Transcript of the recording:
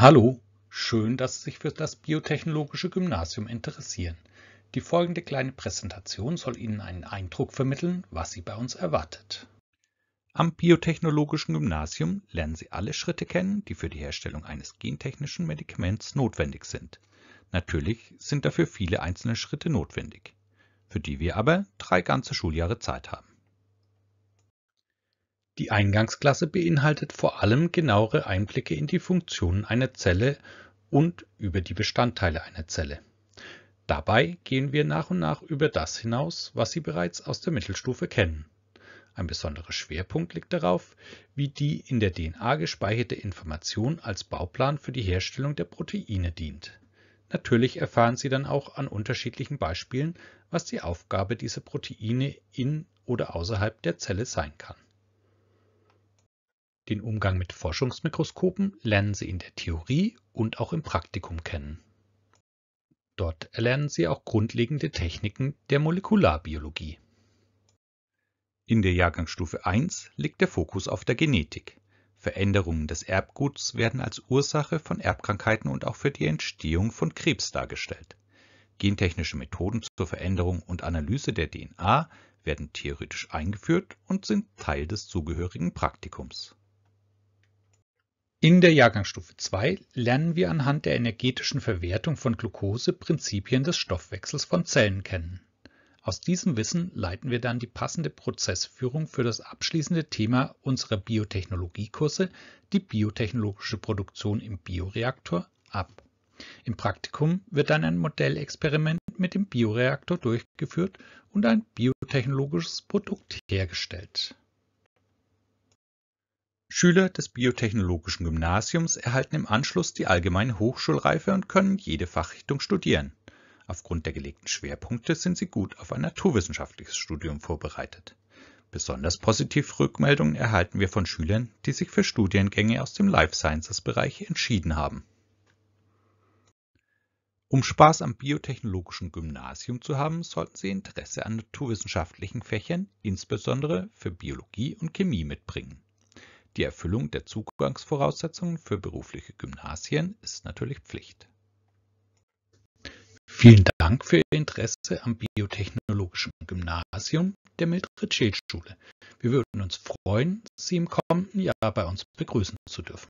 Hallo, schön, dass Sie sich für das Biotechnologische Gymnasium interessieren. Die folgende kleine Präsentation soll Ihnen einen Eindruck vermitteln, was Sie bei uns erwartet. Am Biotechnologischen Gymnasium lernen Sie alle Schritte kennen, die für die Herstellung eines gentechnischen Medikaments notwendig sind. Natürlich sind dafür viele einzelne Schritte notwendig, für die wir aber drei ganze Schuljahre Zeit haben. Die Eingangsklasse beinhaltet vor allem genauere Einblicke in die Funktionen einer Zelle und über die Bestandteile einer Zelle. Dabei gehen wir nach und nach über das hinaus, was Sie bereits aus der Mittelstufe kennen. Ein besonderer Schwerpunkt liegt darauf, wie die in der DNA gespeicherte Information als Bauplan für die Herstellung der Proteine dient. Natürlich erfahren Sie dann auch an unterschiedlichen Beispielen, was die Aufgabe dieser Proteine in oder außerhalb der Zelle sein kann. Den Umgang mit Forschungsmikroskopen lernen sie in der Theorie und auch im Praktikum kennen. Dort erlernen sie auch grundlegende Techniken der Molekularbiologie. In der Jahrgangsstufe 1 liegt der Fokus auf der Genetik. Veränderungen des Erbguts werden als Ursache von Erbkrankheiten und auch für die Entstehung von Krebs dargestellt. Gentechnische Methoden zur Veränderung und Analyse der DNA werden theoretisch eingeführt und sind Teil des zugehörigen Praktikums. In der Jahrgangsstufe 2 lernen wir anhand der energetischen Verwertung von Glucose Prinzipien des Stoffwechsels von Zellen kennen. Aus diesem Wissen leiten wir dann die passende Prozessführung für das abschließende Thema unserer Biotechnologiekurse, die biotechnologische Produktion im Bioreaktor, ab. Im Praktikum wird dann ein Modellexperiment mit dem Bioreaktor durchgeführt und ein biotechnologisches Produkt hergestellt. Schüler des Biotechnologischen Gymnasiums erhalten im Anschluss die allgemeine Hochschulreife und können jede Fachrichtung studieren. Aufgrund der gelegten Schwerpunkte sind sie gut auf ein naturwissenschaftliches Studium vorbereitet. Besonders positive Rückmeldungen erhalten wir von Schülern, die sich für Studiengänge aus dem Life Sciences Bereich entschieden haben. Um Spaß am biotechnologischen Gymnasium zu haben, sollten Sie Interesse an naturwissenschaftlichen Fächern, insbesondere für Biologie und Chemie mitbringen. Die Erfüllung der Zugangsvoraussetzungen für berufliche Gymnasien ist natürlich Pflicht. Vielen Dank für Ihr Interesse am Biotechnologischen Gymnasium der Mildred-Schild-Schule. Wir würden uns freuen, Sie im kommenden Jahr bei uns begrüßen zu dürfen.